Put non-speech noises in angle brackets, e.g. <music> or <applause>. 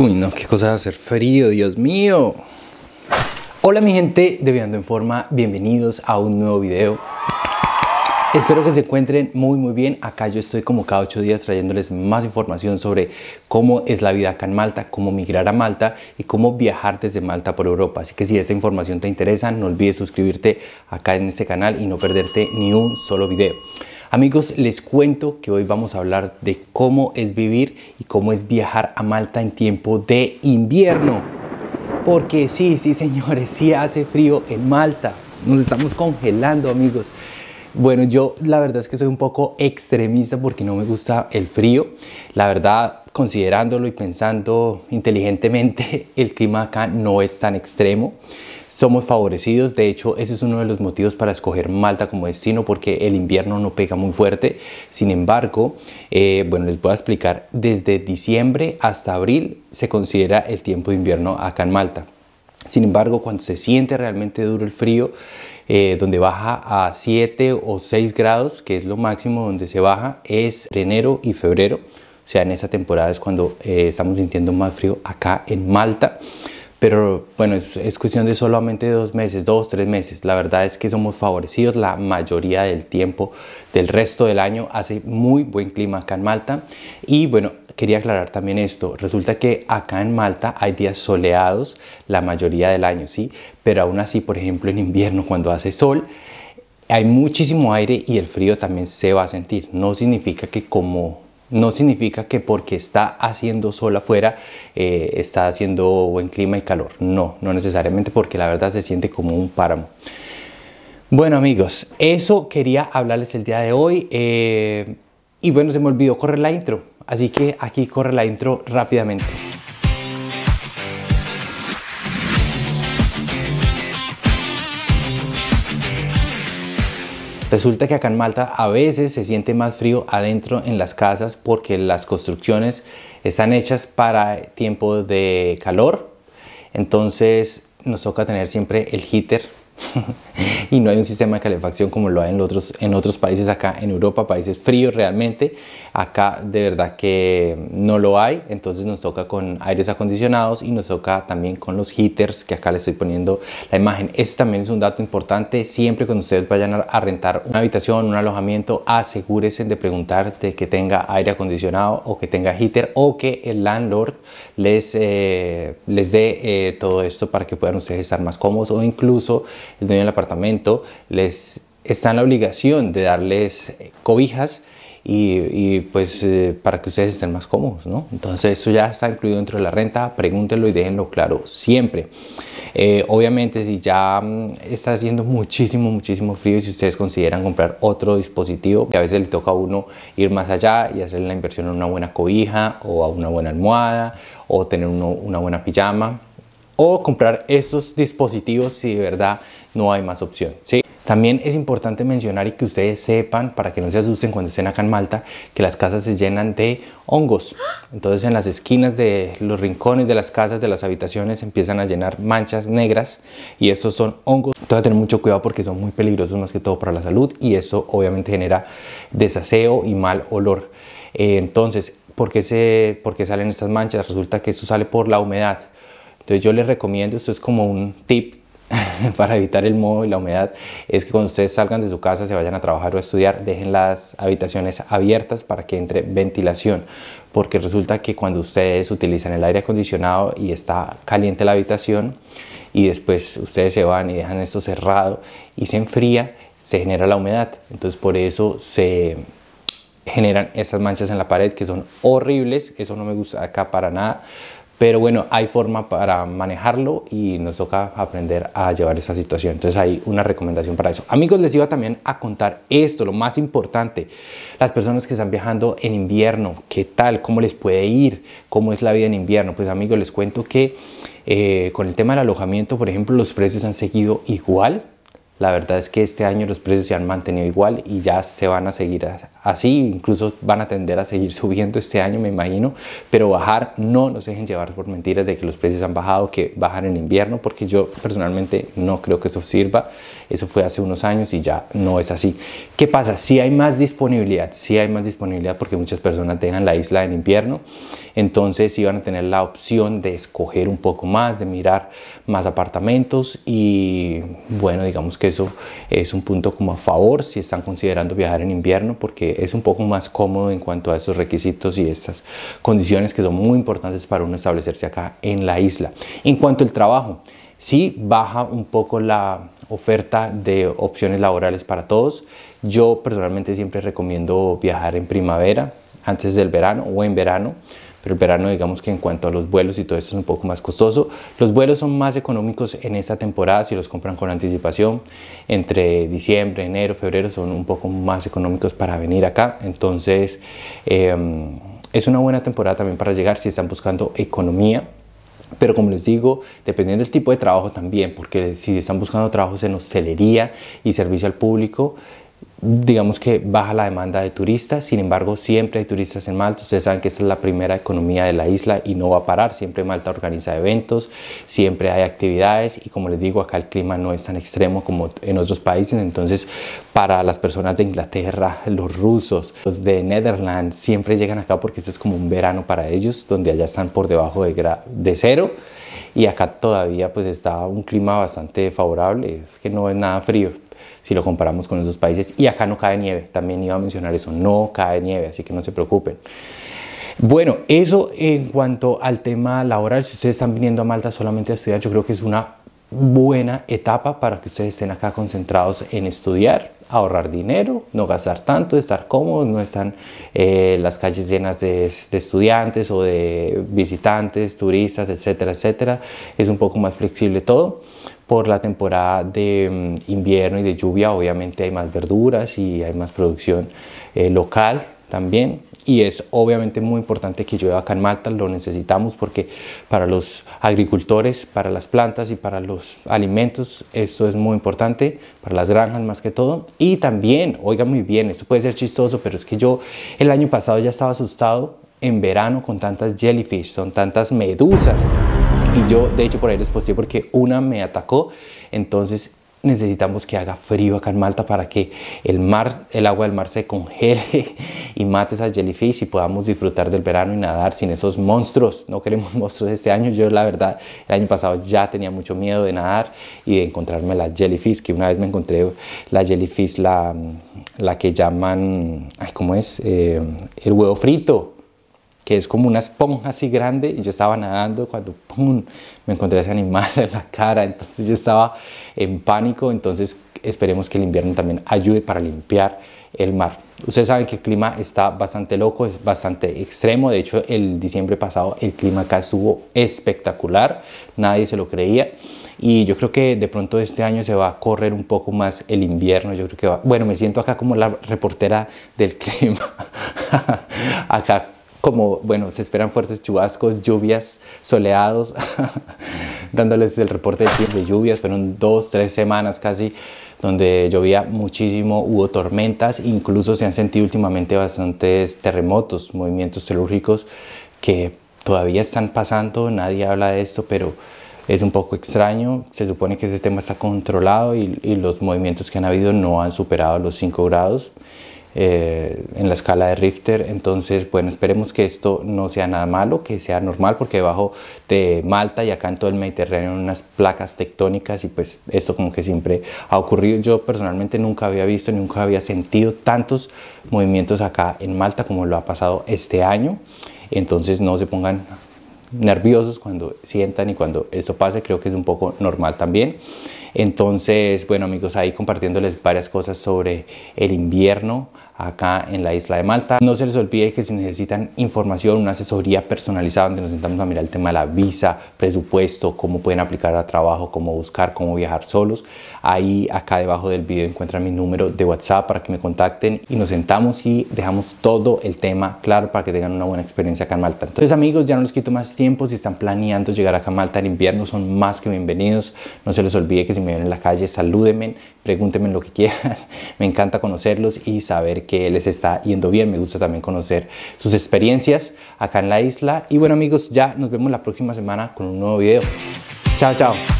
Uy, no, qué cosa de hacer frío, Dios mío. Hola mi gente de en Forma, bienvenidos a un nuevo video. Espero que se encuentren muy muy bien. Acá yo estoy como cada ocho días trayéndoles más información sobre cómo es la vida acá en Malta, cómo migrar a Malta y cómo viajar desde Malta por Europa. Así que si esta información te interesa, no olvides suscribirte acá en este canal y no perderte ni un solo video. Amigos, les cuento que hoy vamos a hablar de cómo es vivir y cómo es viajar a Malta en tiempo de invierno. Porque sí, sí señores, sí hace frío en Malta. Nos estamos congelando, amigos. Bueno, yo la verdad es que soy un poco extremista porque no me gusta el frío. La verdad, considerándolo y pensando inteligentemente, <laughs> el clima acá no es tan extremo somos favorecidos. De hecho, ese es uno de los motivos para escoger Malta como destino porque el invierno no pega muy fuerte. Sin embargo, eh, bueno, les voy a explicar, desde diciembre hasta abril se considera el tiempo de invierno acá en Malta. Sin embargo, cuando se siente realmente duro el frío, eh, donde baja a 7 o 6 grados, que es lo máximo donde se baja, es enero y febrero. O sea, en esa temporada es cuando eh, estamos sintiendo más frío acá en Malta. Pero bueno, es, cuestión de solamente dos meses, dos, tres meses. La verdad es que somos favorecidos la mayoría del tiempo del resto del año. Hace muy buen clima acá en Malta. Y bueno, quería aclarar también esto. Resulta que acá en Malta hay días soleados la mayoría del año, ¿sí? Pero aún así, por ejemplo, en invierno cuando hace sol, hay muchísimo aire y el frío también se va a sentir. No significa que como no significa que porque está haciendo sol afuera eh, está haciendo buen clima y calor. No, no necesariamente porque la verdad se siente como un páramo. Bueno amigos, eso quería hablarles el día de hoy. Eh, y bueno, se me olvidó correr la intro. Así que aquí corre la intro rápidamente. Resulta que acá en Malta a veces se siente más frío adentro en las casas porque las construcciones están hechas para tiempo de calor. Entonces nos toca tener siempre el heater <laughs> y no hay un sistema de calefacción como lo hay en otros, en otros países acá en Europa, países fríos realmente. Acá de verdad que no lo hay, entonces nos toca con aires acondicionados y nos toca también con los heaters, que acá les estoy poniendo la imagen. Este también es un dato importante, siempre cuando ustedes vayan a rentar una habitación, un alojamiento, asegúrense de preguntarte que tenga aire acondicionado o que tenga heater o que el landlord les, eh, les dé eh, todo esto para que puedan ustedes estar más cómodos o incluso el dueño del apartamento, les está en la obligación de darles eh, cobijas y, pues eh, para que ustedes estén más cómodos, ¿no? Entonces eso ya está incluido dentro de la renta, pregúntenlo y déjenlo claro siempre. Eh, obviamente si ya mm, está haciendo muchísimo, muchísimo frío y si ustedes consideran comprar otro dispositivo, que a veces le toca a uno ir más allá y hacer la inversión en una buena cobija o a una buena almohada o tener una buena pijama, o comprar esos dispositivos si de verdad no hay más opción. ¿sí? También es importante mencionar y que ustedes sepan, para que no se asusten cuando estén acá en Malta, que las casas se llenan de hongos. Entonces en las esquinas de los rincones de las casas, de las habitaciones, empiezan a llenar manchas negras y estos son hongos. Entonces tener mucho cuidado porque son muy peligrosos más que todo para la salud y eso obviamente genera desaseo y mal olor. Eh, entonces, ¿por qué, se, ¿por qué salen estas manchas? Resulta que eso sale por la humedad. Entonces yo les recomiendo, esto es como un tip <laughs> para evitar el moho y la humedad, es que cuando ustedes salgan de su casa, se vayan a trabajar o a estudiar, dejen las habitaciones abiertas para que entre ventilación, porque resulta que cuando ustedes utilizan el aire acondicionado y está caliente la habitación, y después ustedes se van y dejan esto cerrado y se enfría, se genera la humedad. Entonces por eso se, generan esas manchas en la pared que son horribles, eso no me gusta acá para nada. Pero bueno, hay forma para manejarlo y nos toca aprender a llevar esa situación. Entonces hay una recomendación para eso. Amigos, les iba también a contar esto, lo más importante. Las personas que están viajando en invierno, ¿qué tal? ¿Cómo les puede ir? ¿Cómo es la vida en invierno? Pues amigos, les cuento que eh, con el tema del alojamiento, por ejemplo, los precios han seguido igual la verdad es que este año los precios se han mantenido igual y ya se van a seguir así, incluso van a tender a seguir <laughs> subiendo este año, me imagino, pero bajar no nos dejen llevar por mentiras de que los precios han bajado, que bajan en invierno, porque yo personalmente no creo que eso sirva. Eso fue hace unos años y ya no es así. ¿Qué pasa? Si hay más disponibilidad, si hay más disponibilidad porque muchas personas dejan la isla en invierno, entonces sí van a tener la opción de escoger un poco más, de mirar más apartamentos y bueno, digamos que eso es un punto como a favor si están considerando viajar en invierno porque es un poco más cómodo en cuanto a esos requisitos y estas condiciones que son muy importantes para uno establecerse acá en la isla. En cuanto al trabajo, sí baja un poco la oferta de opciones laborales para todos. Yo personalmente siempre recomiendo viajar en primavera, antes del verano o en verano el verano digamos que en cuanto a los vuelos y todo esto es un poco más costoso. Los vuelos son más económicos en esta temporada si los compran con anticipación. Entre diciembre, enero, febrero son un poco más económicos para venir acá. Entonces em, es una buena temporada también para llegar si están buscando economía. Pero como les digo, dependiendo del tipo de trabajo también, porque si están buscando trabajos en hostelería y servicio al público, digamos que baja la demanda de turistas, sin embargo siempre hay turistas en Malta, ustedes saben que esta es la primera economía de la isla y no va a parar, siempre Malta organiza eventos, siempre hay actividades y como les digo acá el clima no es tan extremo como en otros países, entonces para las personas de Inglaterra, <laughs> los rusos, los de Netherlands siempre llegan acá porque esto es como un verano para ellos, donde allá están por debajo de, de cero y acá todavía pues está un clima bastante favorable, es que no es nada frío si lo comparamos con esos países. Y acá no cae nieve, también iba a mencionar eso, no cae nieve, así que no se preocupen. Bueno, eso en cuanto al tema laboral, si ustedes están viniendo a Malta solamente a estudiar, yo creo que es una buena etapa para que ustedes estén acá concentrados en estudiar, ahorrar dinero, no gastar tanto, estar cómodos, no están eh, las calles llenas de, de, estudiantes o de visitantes, turistas, etcétera, etcétera. Es un poco más flexible todo, por la temporada de mm, invierno y de lluvia, obviamente hay más verduras y hay más producción eh, local también. Y es obviamente muy importante que llueva acá en Malta, lo necesitamos porque para los agricultores, para las plantas y para los alimentos, esto es muy importante, para las granjas más que todo. Y también, oiga muy bien, esto puede ser chistoso, pero es que yo el año pasado ya estaba asustado en verano con tantas jellyfish, son tantas medusas y yo de hecho por ahí les posible porque una me atacó, entonces necesitamos que haga frío acá en Malta para que el mar, el agua del mar se congele <laughs> y mate esas jellyfish y podamos disfrutar del verano y nadar sin esos monstruos. No queremos <laughs> monstruos este año. Yo la verdad, el año pasado ya tenía mucho miedo de nadar y de encontrarme la jellyfish, que una vez me encontré la jellyfish, la, la que llaman, ay, ¿cómo es? Eh, el huevo frito que es como una esponja así grande y yo estaba nadando cuando ¡pum! me encontré ese animal <laughs> en la cara, entonces yo estaba en pánico, entonces esperemos que el invierno también ayude para limpiar el mar. Ustedes saben que el clima está bastante loco, es bastante extremo, de hecho el diciembre pasado el clima acá estuvo espectacular, nadie se lo creía y yo creo que de pronto este año se va a correr un poco más el invierno, yo creo que va, bueno, me siento acá como la reportera del <laughs> clima, acá como, bueno, se esperan fuertes chubascos, lluvias, soleados, <laughs> dándoles el reporte de lluvias, fueron dos, tres semanas casi donde llovía muchísimo, hubo tormentas, incluso se han sentido últimamente bastantes terremotos, movimientos telúrgicos que todavía están pasando, nadie habla de esto, pero es un poco extraño, se supone que ese tema está controlado y, y los movimientos que han habido no han superado los 5 grados, eh, en la escala de Richter. Entonces, bueno, esperemos que esto no sea nada malo, que sea normal, porque debajo de Malta y acá en todo el Mediterráneo hay unas placas tectónicas y pues esto como que siempre ha ocurrido. Yo personalmente nunca había visto, nunca había sentido tantos movimientos acá en Malta como lo ha pasado este año. Entonces no se pongan nerviosos cuando sientan y cuando esto pase, creo que es un poco normal también. Entonces, bueno amigos, ahí compartiéndoles varias cosas sobre el invierno acá en la isla de Malta. No se les olvide que si necesitan información, una asesoría personalizada donde nos sentamos a mirar el tema de la visa, presupuesto, cómo pueden aplicar a trabajo, cómo buscar, cómo viajar solos, ahí acá debajo del video encuentran mi número de WhatsApp para que me contacten y nos sentamos y dejamos todo el tema claro para que tengan una buena experiencia acá en Malta. Entonces amigos, ya no les quito más tiempo, si están planeando llegar acá a Malta en invierno son más que bienvenidos. No se les olvide que si me ven en la calle, salúdenme, pregúntenme lo que quieran. <laughs> Me encanta conocerlos y saber que les está yendo bien. Me gusta también conocer sus experiencias acá en la isla. Y bueno amigos, ya nos vemos la próxima semana con un nuevo video. Chao, chao.